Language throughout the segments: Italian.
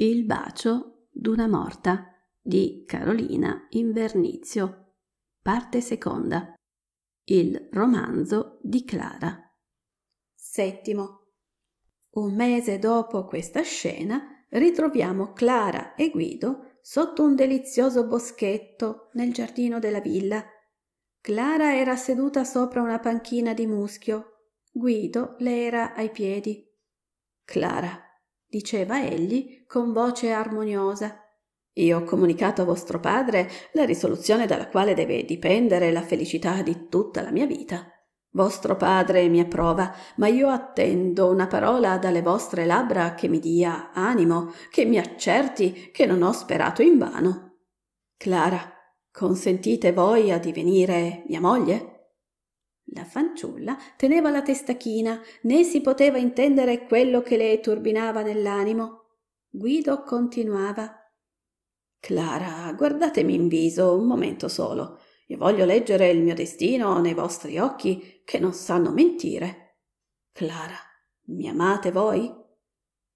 Il bacio d'una morta di Carolina Invernizio, parte seconda. Il romanzo di Clara. Settimo. Un mese dopo questa scena ritroviamo Clara e Guido sotto un delizioso boschetto nel giardino della villa. Clara era seduta sopra una panchina di muschio, Guido le era ai piedi. Clara, diceva egli con voce armoniosa. Io ho comunicato a vostro padre la risoluzione dalla quale deve dipendere la felicità di tutta la mia vita. Vostro padre mi approva, ma io attendo una parola dalle vostre labbra che mi dia animo, che mi accerti che non ho sperato in vano. Clara, consentite voi a divenire mia moglie? La fanciulla teneva la testa china, né si poteva intendere quello che le turbinava nell'animo. Guido continuava. Clara, guardatemi in viso un momento solo. Io voglio leggere il mio destino nei vostri occhi che non sanno mentire. Clara, mi amate voi?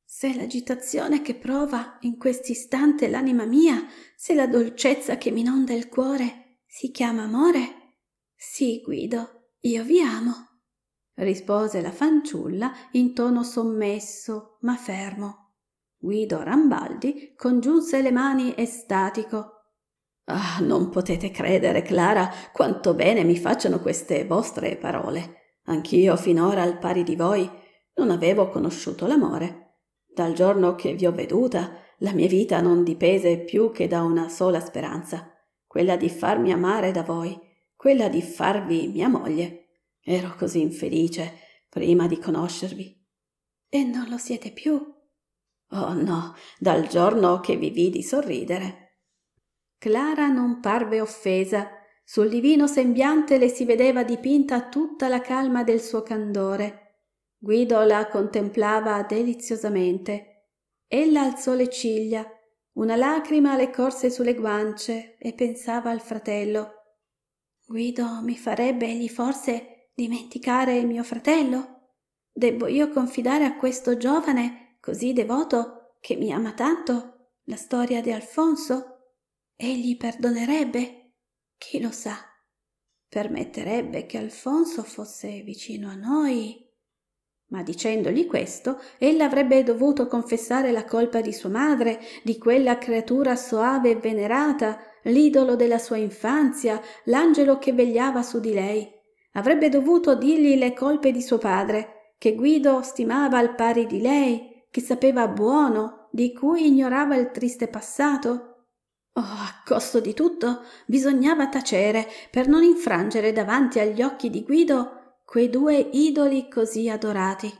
Se l'agitazione che prova in quest'istante l'anima mia, se la dolcezza che mi inonda il cuore, si chiama amore? Sì, Guido, io vi amo, rispose la fanciulla in tono sommesso ma fermo. Guido Rambaldi congiunse le mani estatico. Ah, non potete credere, Clara, quanto bene mi facciano queste vostre parole. Anch'io finora al pari di voi non avevo conosciuto l'amore. Dal giorno che vi ho veduta, la mia vita non dipese più che da una sola speranza, quella di farmi amare da voi quella di farvi mia moglie. Ero così infelice prima di conoscervi. E non lo siete più? Oh no, dal giorno che vi vidi sorridere. Clara non parve offesa. Sul divino sembiante le si vedeva dipinta tutta la calma del suo candore. Guido la contemplava deliziosamente. Ella alzò le ciglia, una lacrima le corse sulle guance e pensava al fratello Guido mi farebbe egli forse dimenticare mio fratello? Debbo io confidare a questo giovane così devoto che mi ama tanto la storia di Alfonso? Egli perdonerebbe? Chi lo sa? Permetterebbe che Alfonso fosse vicino a noi? Ma dicendogli questo, ella avrebbe dovuto confessare la colpa di sua madre, di quella creatura soave e venerata, l'idolo della sua infanzia, l'angelo che vegliava su di lei. Avrebbe dovuto dirgli le colpe di suo padre, che Guido stimava al pari di lei, che sapeva buono, di cui ignorava il triste passato. Oh, a costo di tutto bisognava tacere per non infrangere davanti agli occhi di Guido quei due idoli così adorati.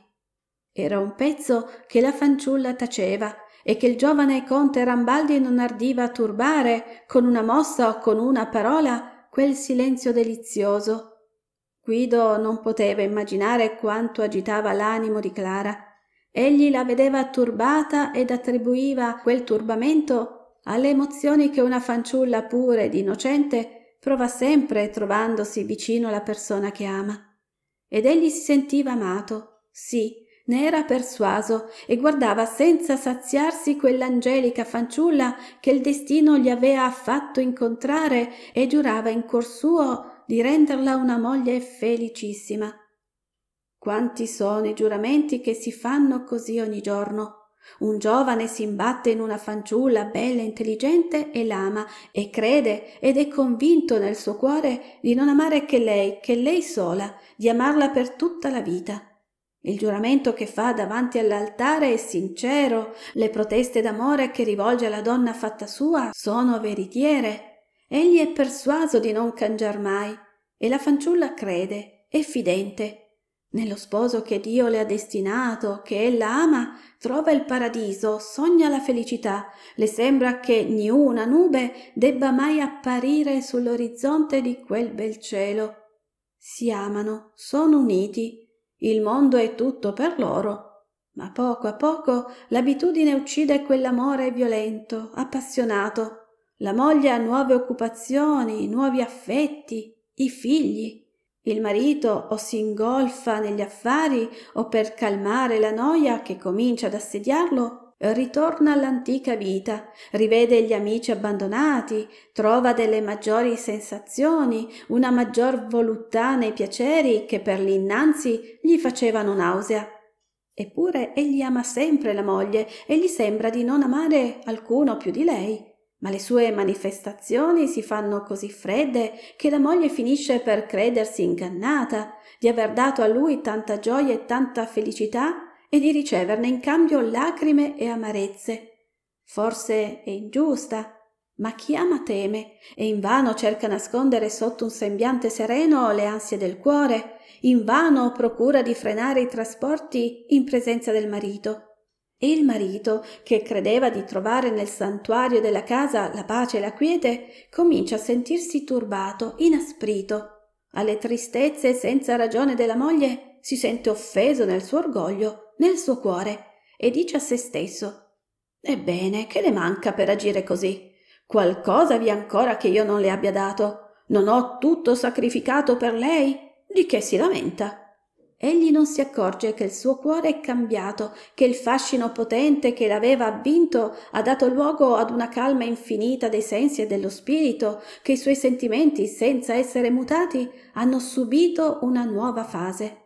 Era un pezzo che la fanciulla taceva e che il giovane conte Rambaldi non ardiva turbare con una mossa o con una parola quel silenzio delizioso. Guido non poteva immaginare quanto agitava l'animo di Clara. Egli la vedeva turbata ed attribuiva quel turbamento alle emozioni che una fanciulla pura ed innocente prova sempre trovandosi vicino alla persona che ama. Ed egli si sentiva amato, sì, ne era persuaso e guardava senza saziarsi quell'angelica fanciulla che il destino gli aveva fatto incontrare e giurava in cuor suo di renderla una moglie felicissima. Quanti sono i giuramenti che si fanno così ogni giorno? Un giovane si imbatte in una fanciulla bella e intelligente e l'ama e crede ed è convinto nel suo cuore di non amare che lei, che lei sola, di amarla per tutta la vita. Il giuramento che fa davanti all'altare è sincero, le proteste d'amore che rivolge alla donna fatta sua sono veritiere. Egli è persuaso di non cangiar mai e la fanciulla crede, è fidente. Nello sposo che Dio le ha destinato, che ella ama, trova il paradiso, sogna la felicità, le sembra che niuna nube debba mai apparire sull'orizzonte di quel bel cielo. Si amano, sono uniti, il mondo è tutto per loro. Ma poco a poco l'abitudine uccide quell'amore violento, appassionato. La moglie ha nuove occupazioni, nuovi affetti, i figli. Il marito o si ingolfa negli affari o per calmare la noia che comincia ad assediarlo ritorna all'antica vita, rivede gli amici abbandonati, trova delle maggiori sensazioni, una maggior voluttà nei piaceri che per l'innanzi gli facevano nausea. Eppure egli ama sempre la moglie e gli sembra di non amare alcuno più di lei. Ma le sue manifestazioni si fanno così fredde che la moglie finisce per credersi ingannata di aver dato a lui tanta gioia e tanta felicità e di riceverne in cambio lacrime e amarezze. Forse è ingiusta, ma chi ama teme e invano cerca nascondere sotto un sembiante sereno le ansie del cuore, invano procura di frenare i trasporti in presenza del marito. E il marito, che credeva di trovare nel santuario della casa la pace e la quiete, comincia a sentirsi turbato, inasprito. Alle tristezze senza ragione della moglie si sente offeso nel suo orgoglio nel suo cuore e dice a se stesso Ebbene, che le manca per agire così? Qualcosa vi ancora che io non le abbia dato? Non ho tutto sacrificato per lei? Di che si lamenta? Egli non si accorge che il suo cuore è cambiato, che il fascino potente che l'aveva avvinto ha dato luogo ad una calma infinita dei sensi e dello spirito, che i suoi sentimenti, senza essere mutati, hanno subito una nuova fase.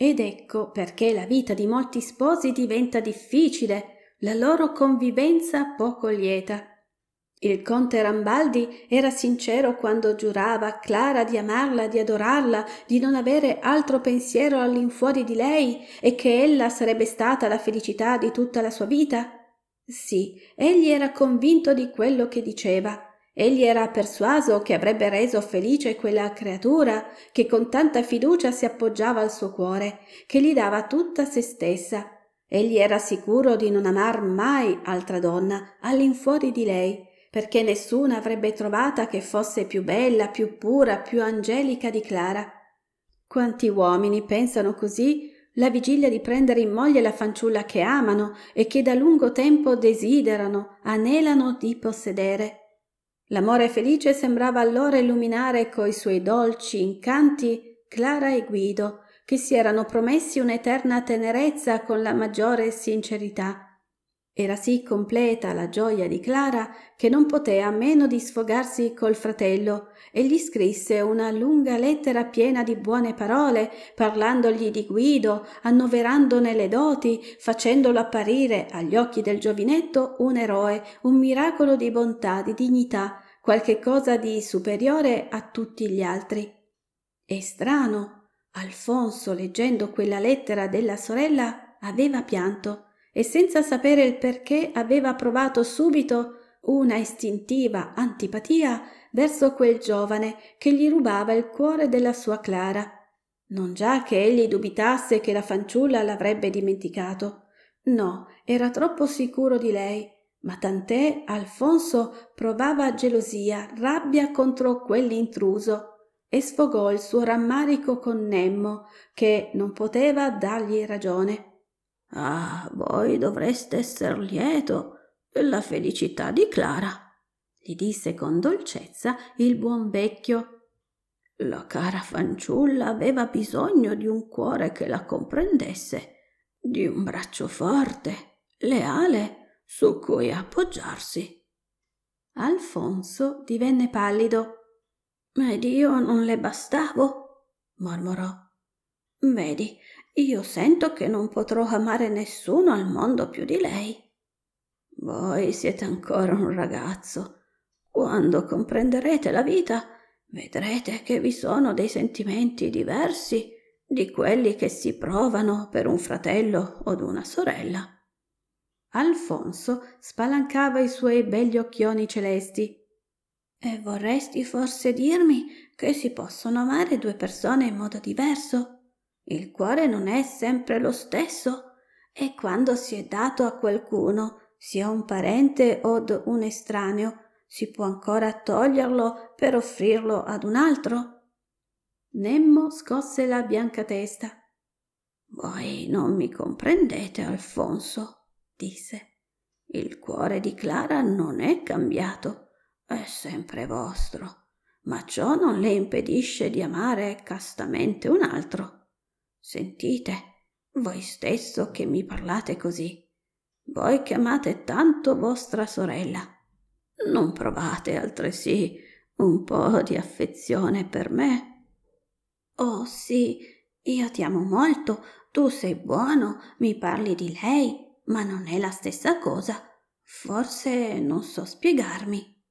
Ed ecco perché la vita di molti sposi diventa difficile, la loro convivenza poco lieta. Il conte Rambaldi era sincero quando giurava a Clara di amarla, di adorarla, di non avere altro pensiero all'infuori di lei e che ella sarebbe stata la felicità di tutta la sua vita. Sì, egli era convinto di quello che diceva Egli era persuaso che avrebbe reso felice quella creatura che con tanta fiducia si appoggiava al suo cuore, che gli dava tutta se stessa. Egli era sicuro di non amar mai altra donna all'infuori di lei, perché nessuna avrebbe trovata che fosse più bella, più pura, più angelica di Clara. Quanti uomini pensano così la vigilia di prendere in moglie la fanciulla che amano e che da lungo tempo desiderano, anelano di possedere. L'amore felice sembrava allora illuminare coi suoi dolci incanti Clara e Guido, che si erano promessi un'eterna tenerezza con la maggiore sincerità era sì completa la gioia di Clara che non potea meno di sfogarsi col fratello e gli scrisse una lunga lettera piena di buone parole, parlandogli di Guido, annoverandone le doti, facendolo apparire agli occhi del giovinetto un eroe, un miracolo di bontà, di dignità, qualche cosa di superiore a tutti gli altri. E strano. Alfonso, leggendo quella lettera della sorella, aveva pianto e senza sapere il perché aveva provato subito una istintiva antipatia verso quel giovane che gli rubava il cuore della sua Clara. Non già che egli dubitasse che la fanciulla l'avrebbe dimenticato. No, era troppo sicuro di lei, ma tant'è Alfonso provava gelosia, rabbia contro quell'intruso e sfogò il suo rammarico con Nemmo, che non poteva dargli ragione. Ah, voi dovreste esser lieto della felicità di Clara, gli disse con dolcezza il buon vecchio. La cara fanciulla aveva bisogno di un cuore che la comprendesse, di un braccio forte, leale, su cui appoggiarsi. Alfonso divenne pallido. Ed io non le bastavo, mormorò. Vedi, io sento che non potrò amare nessuno al mondo più di lei. Voi siete ancora un ragazzo. Quando comprenderete la vita, vedrete che vi sono dei sentimenti diversi di quelli che si provano per un fratello od una sorella. Alfonso spalancava i suoi begli occhioni celesti. E vorresti forse dirmi che si possono amare due persone in modo diverso? Il cuore non è sempre lo stesso e quando si è dato a qualcuno, sia un parente od un estraneo, si può ancora toglierlo per offrirlo ad un altro? Nemmo scosse la bianca testa. Voi non mi comprendete, Alfonso, disse. Il cuore di Clara non è cambiato, è sempre vostro, ma ciò non le impedisce di amare castamente un altro. Sentite, voi stesso che mi parlate così, voi chiamate tanto vostra sorella, non provate altresì un po' di affezione per me? Oh sì, io ti amo molto, tu sei buono, mi parli di lei, ma non è la stessa cosa. Forse non so spiegarmi.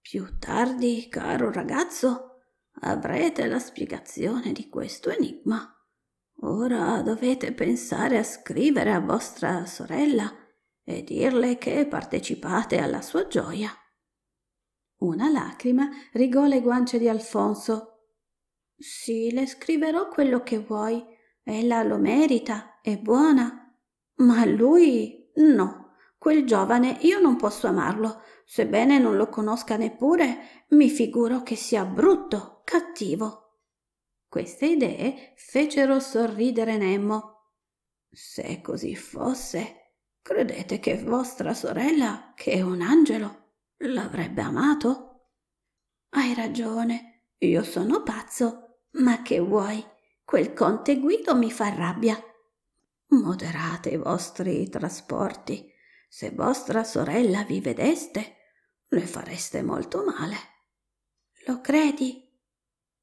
Più tardi, caro ragazzo, avrete la spiegazione di questo enigma. Ora dovete pensare a scrivere a vostra sorella e dirle che partecipate alla sua gioia. Una lacrima rigò le guance di Alfonso. Sì, le scriverò quello che vuoi. Ella lo merita, è buona. Ma lui no. Quel giovane io non posso amarlo. Sebbene non lo conosca neppure, mi figuro che sia brutto, cattivo. Queste idee fecero sorridere Nemmo. Se così fosse, credete che vostra sorella, che è un angelo, l'avrebbe amato? Hai ragione, io sono pazzo, ma che vuoi? Quel conte Guido mi fa rabbia. Moderate i vostri trasporti. Se vostra sorella vi vedeste, le fareste molto male. Lo credi?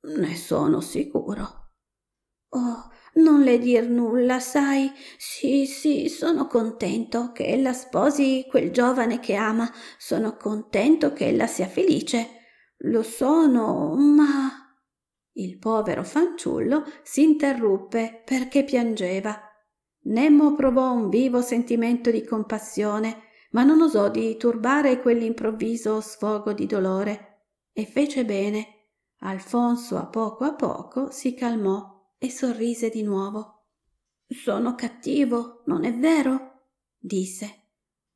Ne sono sicuro. Oh, non le dir nulla, sai? Sì, sì, sono contento che ella sposi quel giovane che ama, sono contento che ella sia felice. Lo sono, ma. Il povero fanciullo si interruppe perché piangeva. Nemmo provò un vivo sentimento di compassione, ma non osò di turbare quell'improvviso sfogo di dolore, e fece bene Alfonso a poco a poco si calmò e sorrise di nuovo. Sono cattivo, non è vero? disse.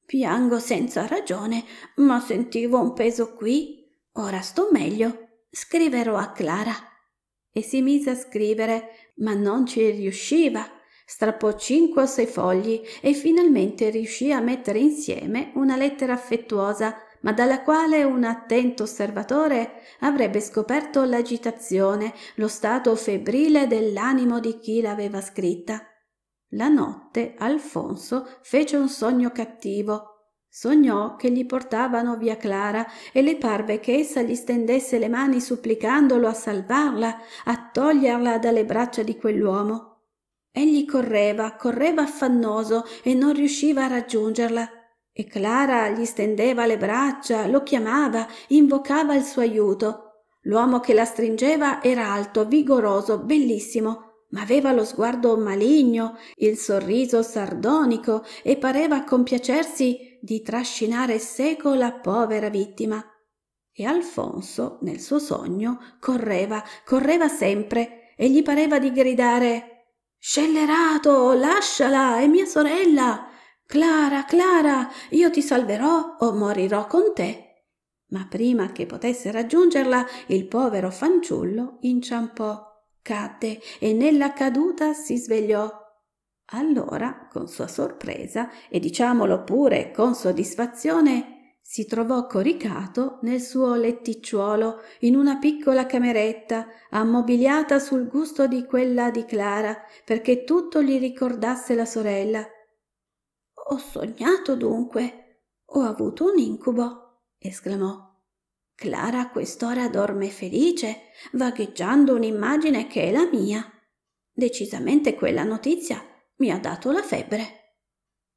Piango senza ragione, ma sentivo un peso qui. Ora sto meglio. Scriverò a Clara. E si mise a scrivere, ma non ci riusciva. Strappò cinque o sei fogli e finalmente riuscì a mettere insieme una lettera affettuosa ma dalla quale un attento osservatore avrebbe scoperto l'agitazione, lo stato febbrile dell'animo di chi l'aveva scritta. La notte Alfonso fece un sogno cattivo. Sognò che gli portavano via Clara e le parve che essa gli stendesse le mani supplicandolo a salvarla, a toglierla dalle braccia di quell'uomo. Egli correva, correva affannoso e non riusciva a raggiungerla. E Clara gli stendeva le braccia, lo chiamava, invocava il suo aiuto. L'uomo che la stringeva era alto, vigoroso, bellissimo, ma aveva lo sguardo maligno, il sorriso sardonico e pareva compiacersi di trascinare seco la povera vittima. E Alfonso, nel suo sogno, correva, correva sempre e gli pareva di gridare Scellerato, lasciala, è mia sorella. Clara, Clara, io ti salverò o morirò con te. Ma prima che potesse raggiungerla, il povero fanciullo inciampò, cadde e nella caduta si svegliò. Allora, con sua sorpresa e diciamolo pure con soddisfazione, si trovò coricato nel suo letticciuolo in una piccola cameretta ammobiliata sul gusto di quella di Clara, perché tutto gli ricordasse la sorella ho sognato dunque. Ho avuto un incubo, esclamò. Clara a quest'ora dorme felice, vagheggiando un'immagine che è la mia. Decisamente quella notizia mi ha dato la febbre.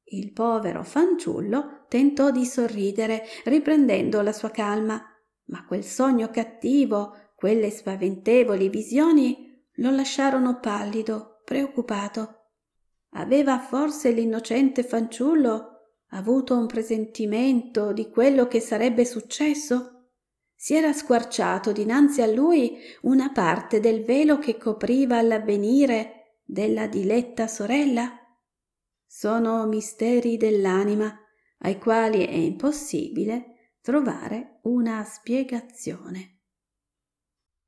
Il povero fanciullo tentò di sorridere, riprendendo la sua calma, ma quel sogno cattivo, quelle spaventevoli visioni lo lasciarono pallido, preoccupato. Aveva forse l'innocente fanciullo avuto un presentimento di quello che sarebbe successo? Si era squarciato dinanzi a lui una parte del velo che copriva l'avvenire della diletta sorella? Sono misteri dell'anima ai quali è impossibile trovare una spiegazione.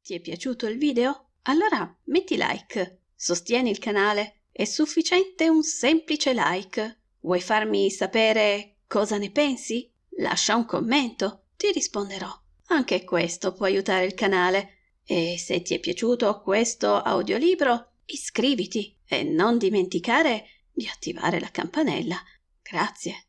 Ti è piaciuto il video? Allora metti like, sostieni il canale è sufficiente un semplice like. Vuoi farmi sapere cosa ne pensi? Lascia un commento, ti risponderò. Anche questo può aiutare il canale. E se ti è piaciuto questo audiolibro, iscriviti e non dimenticare di attivare la campanella. Grazie.